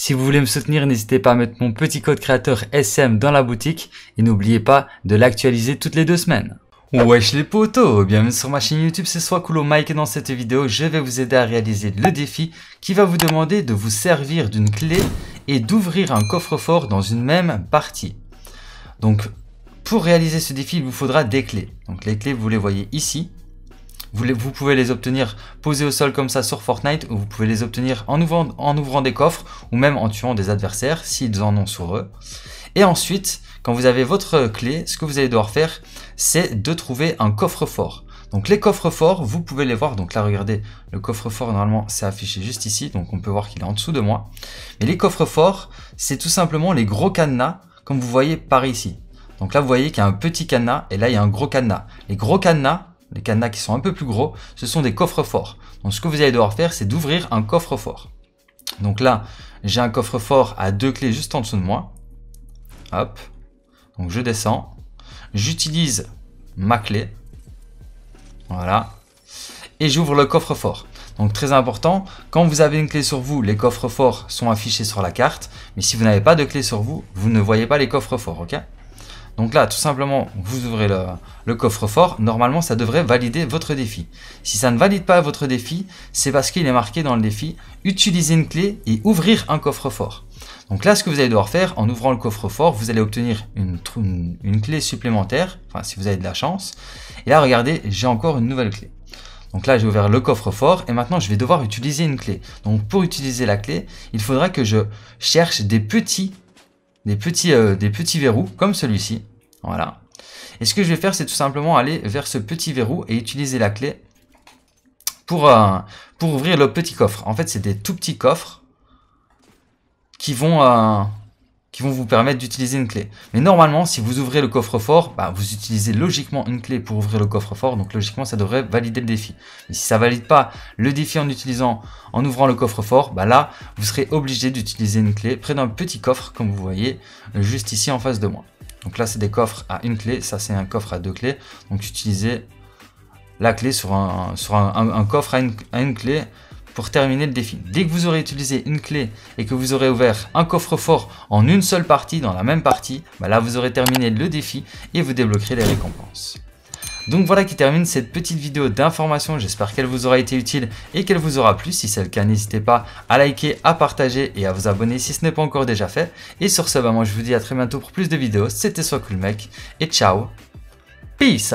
Si vous voulez me soutenir, n'hésitez pas à mettre mon petit code créateur SM dans la boutique et n'oubliez pas de l'actualiser toutes les deux semaines. Wesh les potos Bienvenue sur ma chaîne YouTube, c'est soit Mike et dans cette vidéo, je vais vous aider à réaliser le défi qui va vous demander de vous servir d'une clé et d'ouvrir un coffre-fort dans une même partie. Donc, pour réaliser ce défi, il vous faudra des clés. Donc les clés, vous les voyez ici. Vous, pouvez les obtenir posés au sol comme ça sur Fortnite, ou vous pouvez les obtenir en ouvrant, en ouvrant des coffres, ou même en tuant des adversaires, s'ils en ont sur eux. Et ensuite, quand vous avez votre clé, ce que vous allez devoir faire, c'est de trouver un coffre-fort. Donc les coffres-forts, vous pouvez les voir. Donc là, regardez, le coffre-fort, normalement, c'est affiché juste ici. Donc on peut voir qu'il est en dessous de moi. Mais les coffres-forts, c'est tout simplement les gros cadenas, comme vous voyez par ici. Donc là, vous voyez qu'il y a un petit cadenas et là, il y a un gros cadenas. Les gros cadenas, les cadenas qui sont un peu plus gros, ce sont des coffres forts. Donc ce que vous allez devoir faire, c'est d'ouvrir un coffre fort. Donc là, j'ai un coffre fort à deux clés juste en dessous de moi. Hop. Donc je descends. J'utilise ma clé. Voilà. Et j'ouvre le coffre fort. Donc très important, quand vous avez une clé sur vous, les coffres forts sont affichés sur la carte. Mais si vous n'avez pas de clé sur vous, vous ne voyez pas les coffres forts, ok donc là, tout simplement, vous ouvrez le, coffre-fort. Normalement, ça devrait valider votre défi. Si ça ne valide pas votre défi, c'est parce qu'il est marqué dans le défi « Utiliser une clé et ouvrir un coffre-fort ». Donc là, ce que vous allez devoir faire, en ouvrant le coffre-fort, vous allez obtenir une, une, clé supplémentaire, enfin si vous avez de la chance. Et là, regardez, j'ai encore une nouvelle clé. Donc là, j'ai ouvert le coffre-fort et maintenant, je vais devoir utiliser une clé. Donc pour utiliser la clé, il faudra que je cherche des petits des petits, euh, des petits verrous comme celui-ci. Voilà. Et ce que je vais faire, c'est tout simplement aller vers ce petit verrou et utiliser la clé pour, euh, pour ouvrir le petit coffre. En fait, c'est des tout petits coffres qui vont, euh, vont vous permettre d'utiliser une clé. Mais normalement, si vous ouvrez le coffre-fort, bah, vous utilisez logiquement une clé pour ouvrir le coffre-fort, donc logiquement, ça devrait valider le défi. si ça valide pas le défi en utilisant, en ouvrant le coffre-fort, bah là, vous serez obligé d'utiliser une clé près d'un petit coffre, comme vous voyez, euh, juste ici en face de moi. Donc là, c'est des coffres à une clé, ça c'est un coffre à deux clés, donc utiliser la clé sur un, sur un, coffre à une clé, pour terminer le défi. Dès que vous aurez utilisé une clé et que vous aurez ouvert un coffre-fort en une seule partie, dans la même partie, bah là vous aurez terminé le défi et vous débloquerez les récompenses. Donc voilà qui termine cette petite vidéo d'information, j'espère qu'elle vous aura été utile et qu'elle vous aura plu. Si c'est le cas, n'hésitez pas à liker, à partager et à vous abonner si ce n'est pas encore déjà fait. Et sur ce, bah moi je vous dis à très bientôt pour plus de vidéos, c'était Soit Cool Mec et ciao, peace